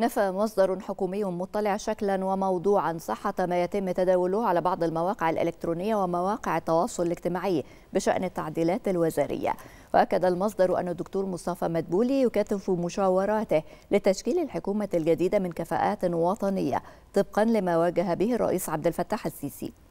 نفى مصدر حكومي مطلع شكلا وموضوعا صحة ما يتم تداوله على بعض المواقع الإلكترونية ومواقع التواصل الاجتماعي بشأن التعديلات الوزارية وأكد المصدر أن الدكتور مصطفى مدبولي يكثف مشاوراته لتشكيل الحكومة الجديدة من كفاءات وطنية طبقا لما واجه به الرئيس عبد الفتاح السيسي